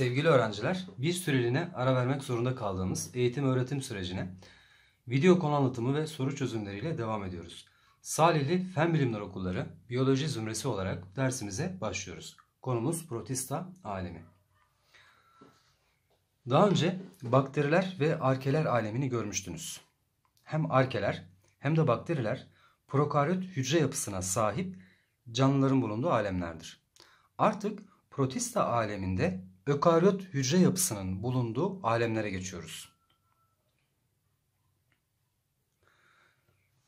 Sevgili öğrenciler, bir süreliğine ara vermek zorunda kaldığımız eğitim öğretim sürecine video konu anlatımı ve soru çözümleriyle devam ediyoruz. Salihli Fen Bilimleri Okulları Biyoloji Zümresi olarak dersimize başlıyoruz. Konumuz protista alemi. Daha önce bakteriler ve arkeler alemini görmüştünüz. Hem arkeler hem de bakteriler prokaryot hücre yapısına sahip canlıların bulunduğu alemlerdir. Artık protista aleminde ökaryot hücre yapısının bulunduğu alemlere geçiyoruz.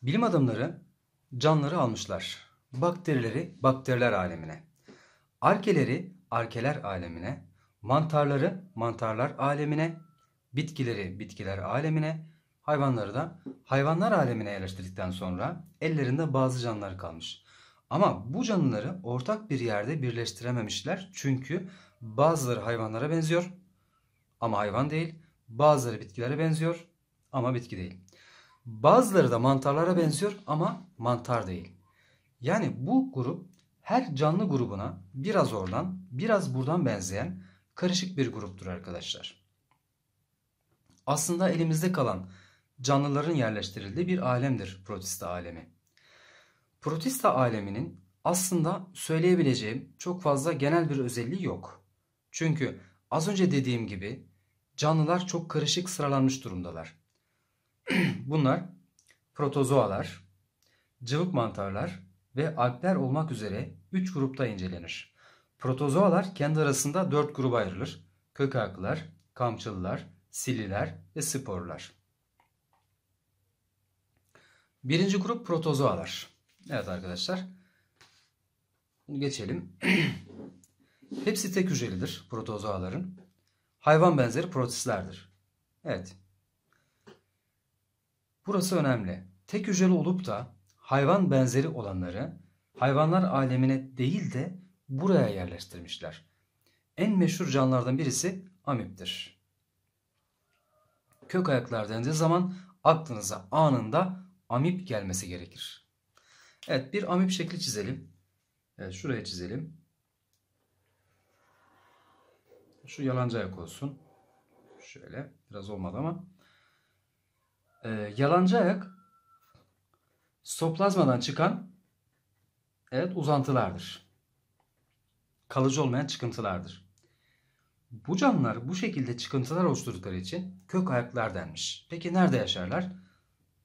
Bilim adamları canları almışlar. Bakterileri bakteriler alemine. Arkeleri arkeler alemine. Mantarları mantarlar alemine. Bitkileri bitkiler alemine. Hayvanları da hayvanlar alemine yerleştirdikten sonra ellerinde bazı canlılar kalmış. Ama bu canlıları ortak bir yerde birleştirememişler çünkü Bazıları hayvanlara benziyor ama hayvan değil. Bazıları bitkilere benziyor ama bitki değil. Bazıları da mantarlara benziyor ama mantar değil. Yani bu grup her canlı grubuna biraz oradan biraz buradan benzeyen karışık bir gruptur arkadaşlar. Aslında elimizde kalan canlıların yerleştirildiği bir alemdir protista alemi. Protista aleminin aslında söyleyebileceğim çok fazla genel bir özelliği yok. Çünkü az önce dediğim gibi canlılar çok karışık sıralanmış durumdalar. Bunlar protozoalar, cıvık mantarlar ve alpler olmak üzere 3 grupta incelenir. Protozoalar kendi arasında 4 gruba ayrılır. Kökaklar, kamçılılar, sililer ve sporlar. Birinci grup protozoalar. Evet arkadaşlar. Bunu geçelim. Hepsi tek hücrelidir protozoaların. Hayvan benzeri protistlerdir. Evet. Burası önemli. Tek hücreli olup da hayvan benzeri olanları hayvanlar alemine değil de buraya yerleştirmişler. En meşhur canlılardan birisi amiptir. Kök ayaklar dendiği zaman aklınıza anında amip gelmesi gerekir. Evet bir amip şekli çizelim. Evet şuraya çizelim. Şu yalancı ayak olsun. Şöyle biraz olmadı ama. Ee, yalancı ayak stoplazmadan çıkan evet uzantılardır. Kalıcı olmayan çıkıntılardır. Bu canlılar bu şekilde çıkıntılar oluşturdukları için kök ayaklar denmiş. Peki nerede yaşarlar?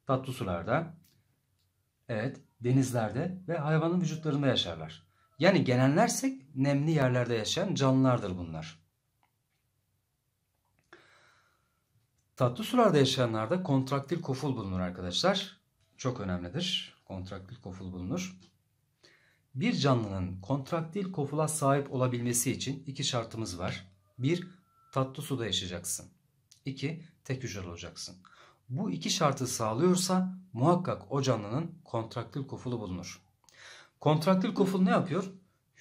Tatlı sularda, evet denizlerde ve hayvanın vücutlarında yaşarlar. Yani genellersek nemli yerlerde yaşayan canlılardır bunlar. Tatlı sularda yaşayanlarda kontraktil koful bulunur arkadaşlar. Çok önemlidir. Kontraktil koful bulunur. Bir canlının kontraktil kofula sahip olabilmesi için iki şartımız var. Bir, tatlı suda yaşayacaksın. İki, tek hücreli olacaksın. Bu iki şartı sağlıyorsa muhakkak o canlının kontraktil kofulu bulunur. Kontraktil koful ne yapıyor?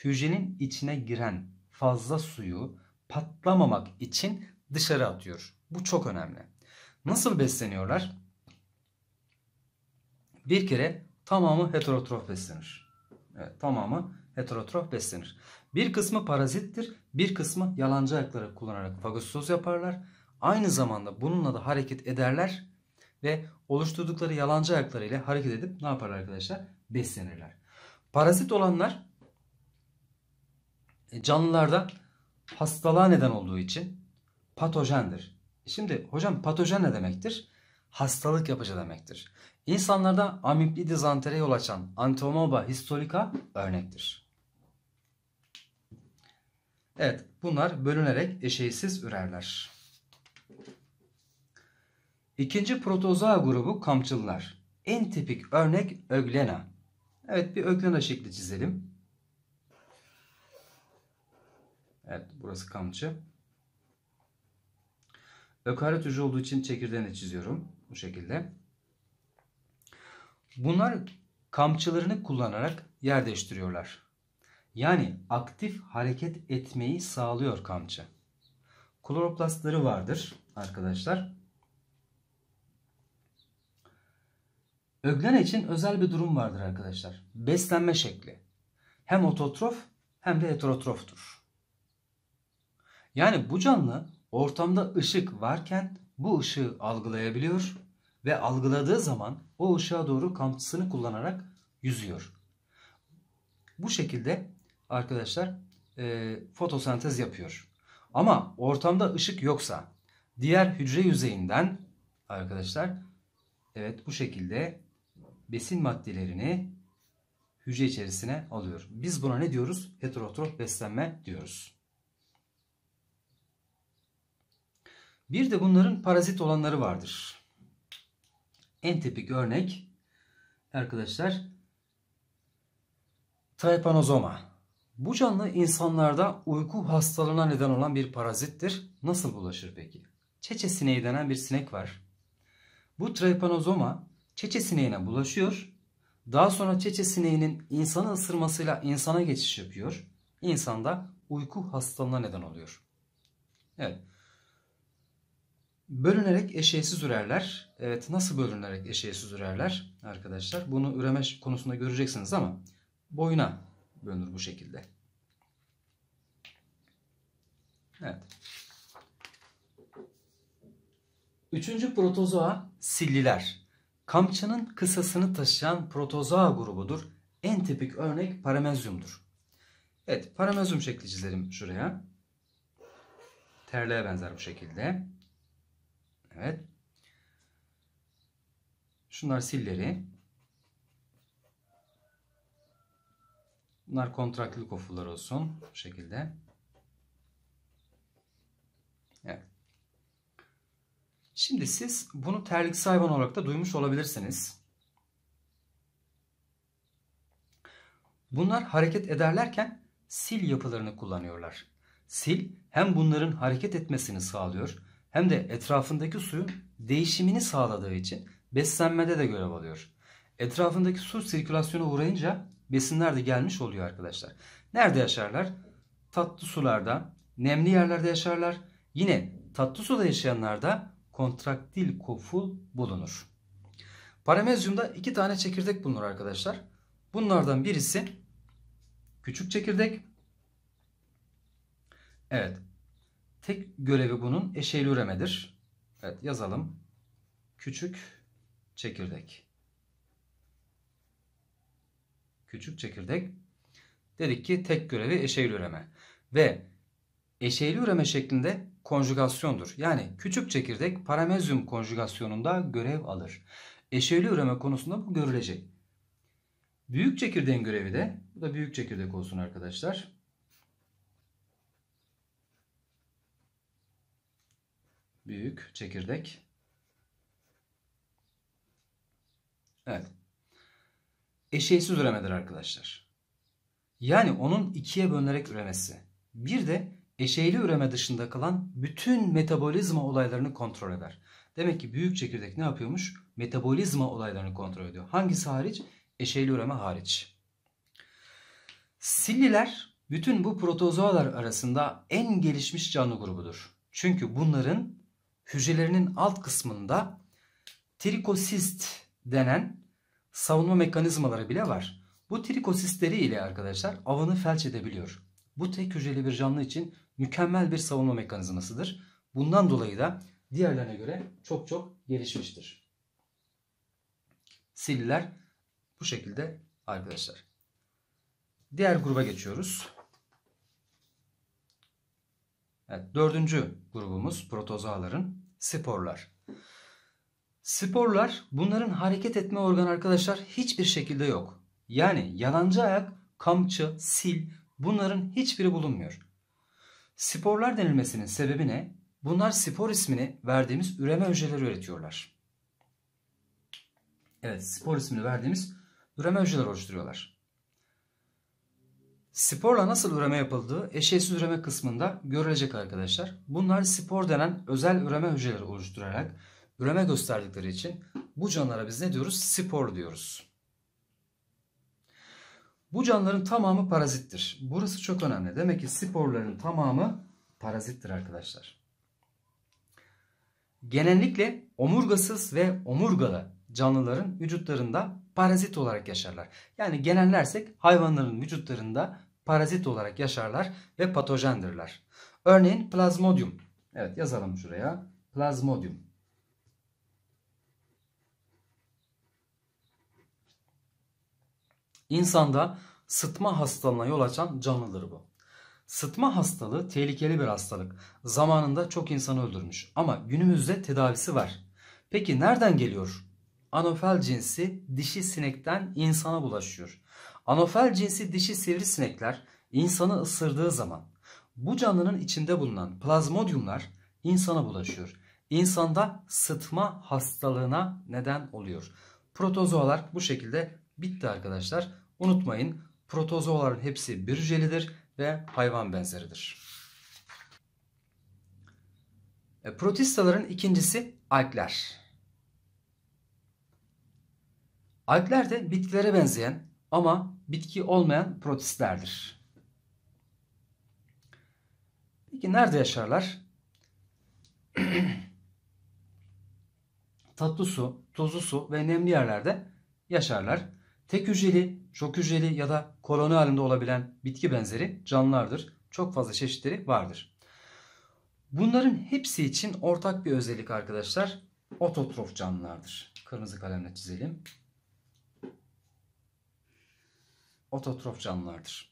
Hücrenin içine giren fazla suyu patlamamak için dışarı atıyor. Bu çok önemli. Nasıl besleniyorlar? Bir kere tamamı heterotrof beslenir. Evet, tamamı heterotrof beslenir. Bir kısmı parazittir, bir kısmı yalancı ayakları kullanarak fagostoz yaparlar. Aynı zamanda bununla da hareket ederler ve oluşturdukları yalancı ayakları ile hareket edip ne yaparlar arkadaşlar? Beslenirler. Parazit olanlar e, canlılarda hastalığa neden olduğu için patojendir. Şimdi hocam patojen ne demektir? Hastalık yapıcı demektir. İnsanlarda amipli dizantere yol açan Antomoeba histolika örnektir. Evet bunlar bölünerek eşeğsiz ürerler. İkinci protozoa grubu kamçılılar. En tipik örnek öglena. Evet bir öglena şekli çizelim. Evet burası kamçı. Ökaryot hücre olduğu için çekirdeğini çiziyorum. Bu şekilde. Bunlar kamçılarını kullanarak yer değiştiriyorlar. Yani aktif hareket etmeyi sağlıyor kamçı. Kloroplastları vardır arkadaşlar. Öglene için özel bir durum vardır arkadaşlar. Beslenme şekli. Hem ototrof hem de heterotroftur. Yani bu canlı ortamda ışık varken bu ışığı algılayabiliyor ve algıladığı zaman o ışığa doğru kamçısını kullanarak yüzüyor. Bu şekilde arkadaşlar e, fotosentez yapıyor. Ama ortamda ışık yoksa diğer hücre yüzeyinden arkadaşlar evet bu şekilde besin maddelerini hücre içerisine alıyor. Biz buna ne diyoruz? Heterotrof beslenme diyoruz. Bir de bunların parazit olanları vardır. En tipik örnek arkadaşlar trypanosoma. Bu canlı insanlarda uyku hastalığına neden olan bir parazittir. Nasıl bulaşır peki? Çeçe sineği denen bir sinek var. Bu trypanosoma çeçe sineğine bulaşıyor. Daha sonra çeçe sineğinin insanı ısırmasıyla insana geçiş yapıyor. İnsanda uyku hastalığına neden oluyor. Evet. Bölünerek eşeğsiz ürerler. Evet nasıl bölünerek eşeğsiz ürerler arkadaşlar? Bunu üreme konusunda göreceksiniz ama boyuna bölünür bu şekilde. Evet. Üçüncü protozoa silliler. Kamçının kısasını taşıyan protozoa grubudur. En tipik örnek paramezyumdur. Evet paramezyum şekli çizelim şuraya. Terliğe benzer bu şekilde. Evet. Şunlar silleri. Bunlar kontraktlı kofular olsun. Bu şekilde. Şimdi siz bunu terlik hayvan olarak da duymuş olabilirsiniz. Bunlar hareket ederlerken sil yapılarını kullanıyorlar. Sil hem bunların hareket etmesini sağlıyor hem de etrafındaki suyun değişimini sağladığı için beslenmede de görev alıyor. Etrafındaki su sirkülasyona uğrayınca besinler de gelmiş oluyor arkadaşlar. Nerede yaşarlar? Tatlı sularda, nemli yerlerde yaşarlar. Yine tatlı suda yaşayanlarda kontraktil koful bulunur. Paramezyumda iki tane çekirdek bulunur arkadaşlar. Bunlardan birisi küçük çekirdek. Evet. Tek görevi bunun eşeyli üremedir. Evet yazalım. Küçük çekirdek. Küçük çekirdek. Dedik ki tek görevi eşeyli üreme. Ve eşeyli üreme şeklinde konjugasyondur. Yani küçük çekirdek paramezyum konjugasyonunda görev alır. Eşeyli üreme konusunda bu görülecek. Büyük çekirdeğin görevi de, bu da büyük çekirdek olsun arkadaşlar. büyük çekirdek. Evet. Eşeğsiz üremedir arkadaşlar. Yani onun ikiye bölünerek üremesi. Bir de eşeğli üreme dışında kalan bütün metabolizma olaylarını kontrol eder. Demek ki büyük çekirdek ne yapıyormuş? Metabolizma olaylarını kontrol ediyor. Hangisi hariç? Eşeğli üreme hariç. Silliler bütün bu protozoalar arasında en gelişmiş canlı grubudur. Çünkü bunların hücrelerinin alt kısmında trikosist denen savunma mekanizmaları bile var. Bu trikosistleri ile arkadaşlar avını felç edebiliyor. Bu tek hücreli bir canlı için mükemmel bir savunma mekanizmasıdır. Bundan dolayı da diğerlerine göre çok çok gelişmiştir. Siller bu şekilde arkadaşlar. Diğer gruba geçiyoruz. Evet, dördüncü grubumuz protozoaların sporlar. Sporlar bunların hareket etme organı arkadaşlar hiçbir şekilde yok. Yani yalancı ayak, kamçı, sil bunların hiçbiri bulunmuyor. Sporlar denilmesinin sebebi ne? Bunlar spor ismini verdiğimiz üreme hücreleri üretiyorlar. Evet spor ismini verdiğimiz üreme hücreler oluşturuyorlar. Sporla nasıl üreme yapıldığı eşeğsiz üreme kısmında görülecek arkadaşlar. Bunlar spor denen özel üreme hücreleri oluşturarak üreme gösterdikleri için bu canlılara biz ne diyoruz? Spor diyoruz. Bu canlıların tamamı parazittir. Burası çok önemli. Demek ki sporların tamamı parazittir arkadaşlar. Genellikle omurgasız ve omurgalı canlıların vücutlarında parazit olarak yaşarlar. Yani genellersek hayvanların vücutlarında parazit olarak yaşarlar ve patojendirler. Örneğin plazmodium. Evet yazalım şuraya. Plazmodium. İnsanda sıtma hastalığına yol açan canlıdır bu. Sıtma hastalığı tehlikeli bir hastalık. Zamanında çok insanı öldürmüş ama günümüzde tedavisi var. Peki nereden geliyor? Anofel cinsi dişi sinekten insana bulaşıyor. Anofel cinsi dişi sivrisinekler insanı ısırdığı zaman bu canlının içinde bulunan plazmodyumlar insana bulaşıyor. İnsanda sıtma hastalığına neden oluyor. Protozoalar bu şekilde bitti arkadaşlar. Unutmayın protozoaların hepsi bir hücrelidir ve hayvan benzeridir. E, protistaların ikincisi alkler. Alkler de bitkilere benzeyen ama bitki olmayan protistlerdir. Peki nerede yaşarlar? Tatlı su, tuzlu su ve nemli yerlerde yaşarlar. Tek hücreli, çok hücreli ya da koloni halinde olabilen bitki benzeri canlılardır. Çok fazla çeşitleri vardır. Bunların hepsi için ortak bir özellik arkadaşlar ototrof canlılardır. Kırmızı kalemle çizelim. ototrof canlılardır.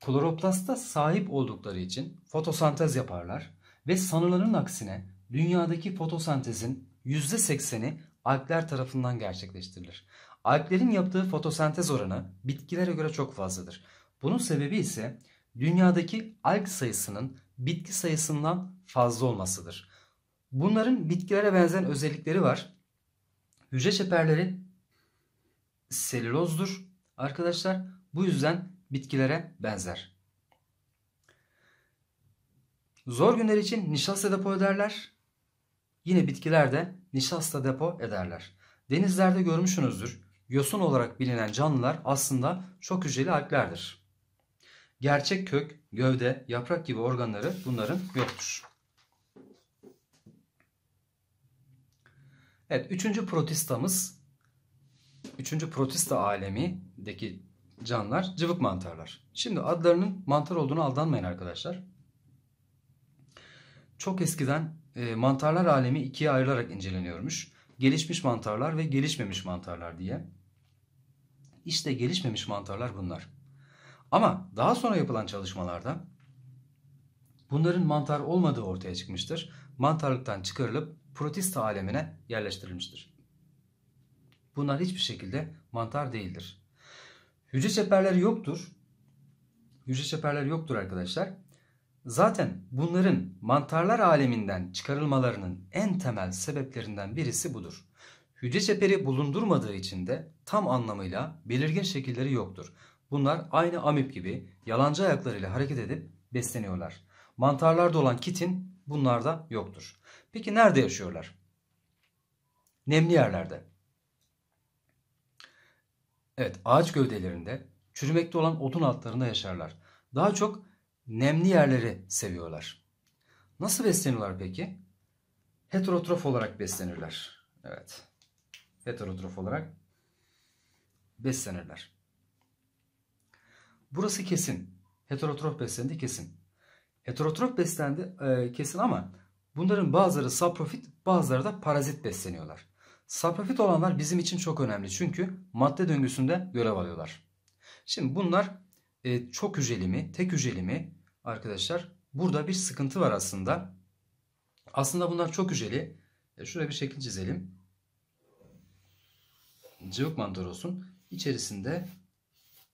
Kloroplasta sahip oldukları için fotosentez yaparlar ve sanılanın aksine dünyadaki fotosentezin %80'i alpler tarafından gerçekleştirilir. Alplerin yaptığı fotosentez oranı bitkilere göre çok fazladır. Bunun sebebi ise dünyadaki alg sayısının bitki sayısından fazla olmasıdır. Bunların bitkilere benzeyen özellikleri var. Hücre çeperleri selülozdur Arkadaşlar bu yüzden bitkilere benzer. Zor günler için nişasta depo ederler. Yine bitkiler de nişasta depo ederler. Denizlerde görmüşsünüzdür. Yosun olarak bilinen canlılar aslında çok hücreli alplerdir. Gerçek kök, gövde, yaprak gibi organları bunların yoktur. Evet, üçüncü protistamız Üçüncü Protista alemideki canlılar cıvık mantarlar. Şimdi adlarının mantar olduğunu aldanmayın arkadaşlar. Çok eskiden e, mantarlar alemi ikiye ayrılarak inceleniyormuş. Gelişmiş mantarlar ve gelişmemiş mantarlar diye. İşte gelişmemiş mantarlar bunlar. Ama daha sonra yapılan çalışmalarda bunların mantar olmadığı ortaya çıkmıştır. Mantarlıktan çıkarılıp protista alemine yerleştirilmiştir. Bunlar hiçbir şekilde mantar değildir. Hücre çeperleri yoktur. Hücre çeperleri yoktur arkadaşlar. Zaten bunların mantarlar aleminden çıkarılmalarının en temel sebeplerinden birisi budur. Hücre çeperi bulundurmadığı için de tam anlamıyla belirgin şekilleri yoktur. Bunlar aynı amip gibi yalancı ayaklarıyla hareket edip besleniyorlar. Mantarlarda olan kitin bunlarda yoktur. Peki nerede yaşıyorlar? Nemli yerlerde. Evet ağaç gövdelerinde çürümekte olan otun altlarında yaşarlar. Daha çok nemli yerleri seviyorlar. Nasıl besleniyorlar peki? Heterotrof olarak beslenirler. Evet. Heterotrof olarak beslenirler. Burası kesin. Heterotrof beslendi kesin. Heterotrof beslendi e, kesin ama bunların bazıları saprofit bazıları da parazit besleniyorlar. Sapropit olanlar bizim için çok önemli çünkü madde döngüsünde görev alıyorlar. Şimdi bunlar e, çok hücreli mi, tek hücreli mi arkadaşlar? Burada bir sıkıntı var aslında. Aslında bunlar çok hücreli. E, şuraya bir şekil çizelim. Cıvık mantar olsun. İçerisinde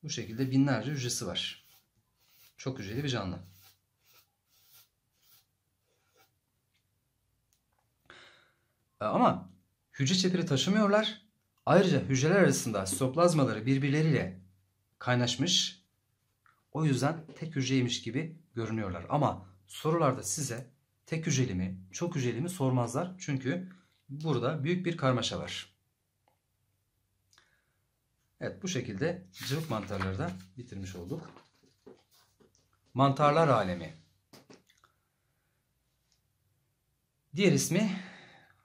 bu şekilde binlerce hücresi var. Çok hücreli bir canlı. E, ama hücre çeperi taşımıyorlar. Ayrıca hücreler arasında sitoplazmaları birbirleriyle kaynaşmış. O yüzden tek hücreymiş gibi görünüyorlar. Ama sorularda size tek hücreli mi, çok hücreli mi sormazlar. Çünkü burada büyük bir karmaşa var. Evet bu şekilde cıvık mantarları da bitirmiş olduk. Mantarlar alemi. Diğer ismi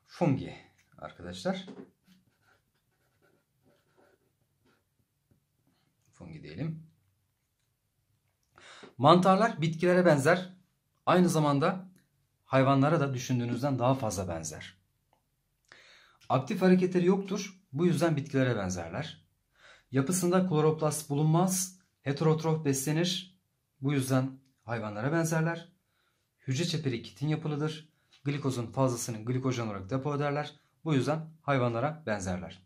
fungi arkadaşlar. Fungi diyelim. Mantarlar bitkilere benzer. Aynı zamanda hayvanlara da düşündüğünüzden daha fazla benzer. Aktif hareketleri yoktur. Bu yüzden bitkilere benzerler. Yapısında kloroplast bulunmaz. Heterotrof beslenir. Bu yüzden hayvanlara benzerler. Hücre çeperi kitin yapılıdır. Glikozun fazlasını glikojen olarak depo ederler. Bu yüzden hayvanlara benzerler.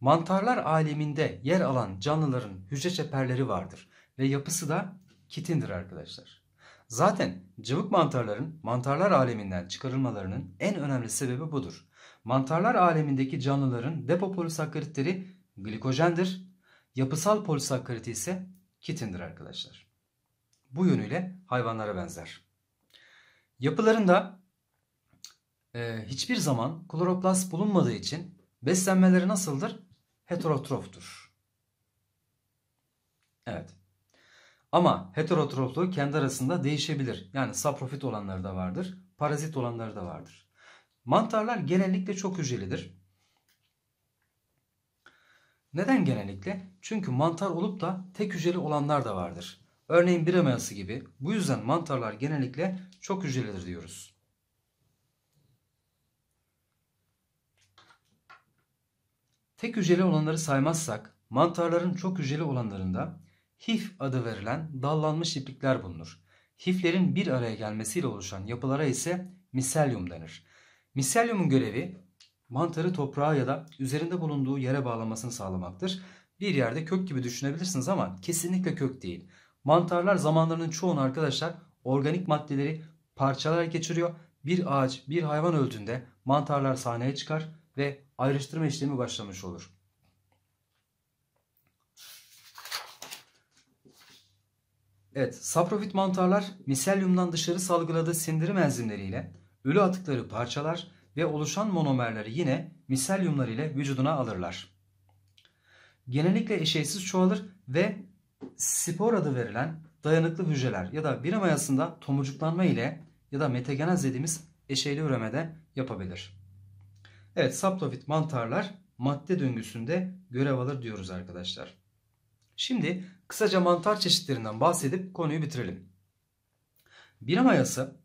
Mantarlar aleminde yer alan canlıların hücre çeperleri vardır ve yapısı da kitindir arkadaşlar. Zaten cıvık mantarların mantarlar aleminden çıkarılmalarının en önemli sebebi budur. Mantarlar alemindeki canlıların depo polisakkaritleri glikojendir, yapısal polisakkariti ise kitindir arkadaşlar. Bu yönüyle hayvanlara benzer. Yapılarında e, hiçbir zaman kloroplast bulunmadığı için beslenmeleri nasıldır? Heterotroftur. Evet. Ama heterotrofluğu kendi arasında değişebilir. Yani saprofit olanları da vardır. Parazit olanları da vardır. Mantarlar genellikle çok hücrelidir. Neden genellikle? Çünkü mantar olup da tek hücreli olanlar da vardır. Örneğin bir amayası gibi. Bu yüzden mantarlar genellikle çok hücrelidir diyoruz. Tek hücreli olanları saymazsak mantarların çok hücreli olanlarında hif adı verilen dallanmış iplikler bulunur. Hiflerin bir araya gelmesiyle oluşan yapılara ise miselyum denir. Miselyumun görevi mantarı toprağa ya da üzerinde bulunduğu yere bağlamasını sağlamaktır. Bir yerde kök gibi düşünebilirsiniz ama kesinlikle kök değil. Mantarlar zamanlarının çoğunu arkadaşlar organik maddeleri parçalar geçiriyor. Bir ağaç, bir hayvan öldüğünde mantarlar sahneye çıkar ve ayrıştırma işlemi başlamış olur. Evet, saprofit mantarlar miselyumdan dışarı salgıladığı sindirim enzimleriyle ölü atıkları parçalar ve oluşan monomerleri yine miselyumlar ile vücuduna alırlar. Genellikle eşeysiz çoğalır ve spor adı verilen dayanıklı hücreler ya da bir mayasında tomurcuklanma ile ya da metagenaz dediğimiz eşeyli üremede yapabilir. Evet saptofit mantarlar madde döngüsünde görev alır diyoruz arkadaşlar. Şimdi kısaca mantar çeşitlerinden bahsedip konuyu bitirelim. Bira mayası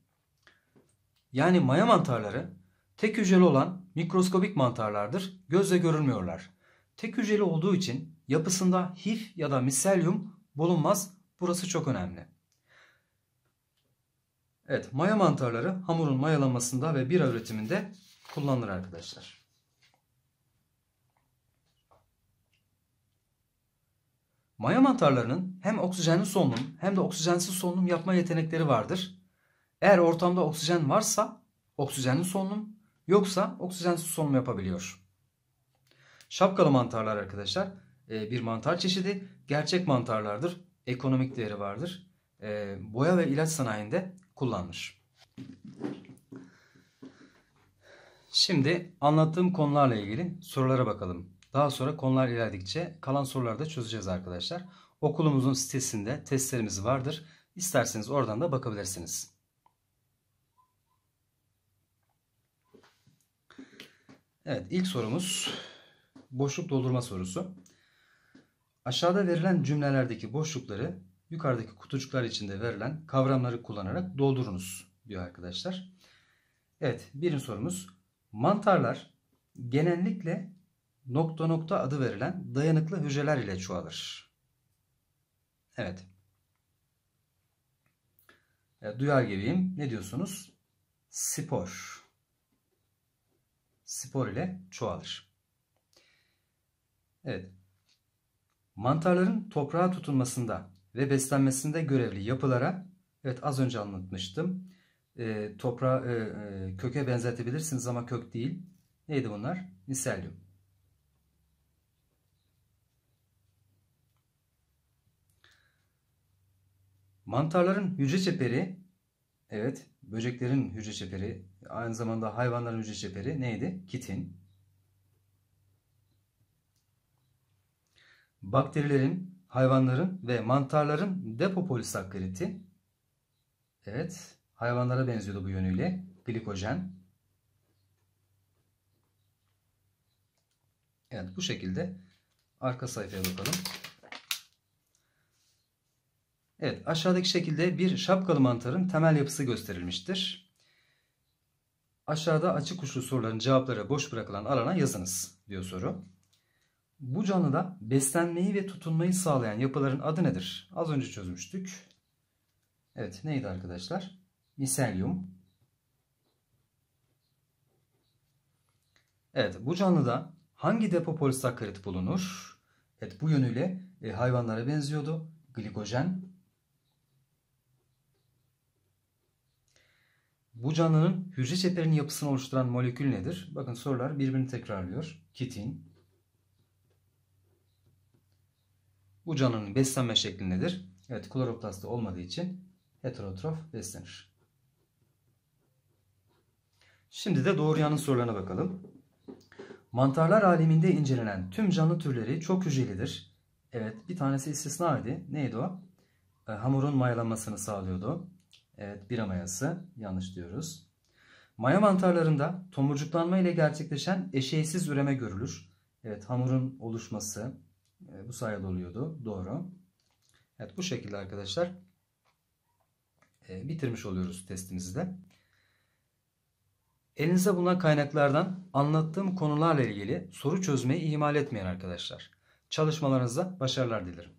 yani maya mantarları tek hücreli olan mikroskobik mantarlardır. Gözle görülmüyorlar. Tek hücreli olduğu için yapısında hif ya da miselyum bulunmaz. Burası çok önemli. Evet, maya mantarları hamurun mayalanmasında ve bira üretiminde kullanılır arkadaşlar. Maya mantarlarının hem oksijenli solunum hem de oksijensiz solunum yapma yetenekleri vardır. Eğer ortamda oksijen varsa oksijenli solunum yoksa oksijensiz solunum yapabiliyor. Şapkalı mantarlar arkadaşlar e, bir mantar çeşidi gerçek mantarlardır. Ekonomik değeri vardır. E, boya ve ilaç sanayinde kullanılır. Şimdi anlattığım konularla ilgili sorulara bakalım. Daha sonra konular ilerledikçe kalan soruları da çözeceğiz arkadaşlar. Okulumuzun sitesinde testlerimiz vardır. İsterseniz oradan da bakabilirsiniz. Evet ilk sorumuz boşluk doldurma sorusu. Aşağıda verilen cümlelerdeki boşlukları yukarıdaki kutucuklar içinde verilen kavramları kullanarak doldurunuz diyor arkadaşlar. Evet birinci sorumuz Mantarlar genellikle nokta nokta adı verilen dayanıklı hücreler ile çoğalır. Evet. Ya, e, duyar gibiyim. Ne diyorsunuz? Spor. Spor ile çoğalır. Evet. Mantarların toprağa tutunmasında ve beslenmesinde görevli yapılara evet az önce anlatmıştım e, toprağa e, e, köke benzetebilirsiniz ama kök değil. Neydi bunlar? Miselyum. Mantarların hücre çeperi, evet böceklerin hücre çeperi, aynı zamanda hayvanların hücre çeperi neydi? Kitin. Bakterilerin, hayvanların ve mantarların depo depopolisakkariti, evet Hayvanlara benziyordu bu yönüyle. Glikojen. Evet bu şekilde arka sayfaya bakalım. Evet aşağıdaki şekilde bir şapkalı mantarın temel yapısı gösterilmiştir. Aşağıda açık uçlu soruların cevapları boş bırakılan alana yazınız diyor soru. Bu canlıda beslenmeyi ve tutunmayı sağlayan yapıların adı nedir? Az önce çözmüştük. Evet neydi arkadaşlar? miselyum. Evet bu canlıda hangi depo polisakkarit bulunur? Evet bu yönüyle e, hayvanlara benziyordu. Glikojen. Bu canlının hücre çeperinin yapısını oluşturan molekül nedir? Bakın sorular birbirini tekrarlıyor. Kitin. Bu canlının beslenme şekli nedir? Evet kloroplastı olmadığı için heterotrof beslenir. Şimdi de doğru doğurganın sorularına bakalım. Mantarlar aleminde incelenen tüm canlı türleri çok hücrelidir. Evet bir tanesi istisnaydı. Neydi o? E, hamurun mayalanmasını sağlıyordu. Evet bira mayası. Yanlış diyoruz. Maya mantarlarında tomurcuklanma ile gerçekleşen eşeğsiz üreme görülür. Evet hamurun oluşması e, bu sayede oluyordu. Doğru. Evet bu şekilde arkadaşlar e, bitirmiş oluyoruz testimizi de. Elinize bulunan kaynaklardan anlattığım konularla ilgili soru çözmeyi ihmal etmeyin arkadaşlar. Çalışmalarınızda başarılar dilerim.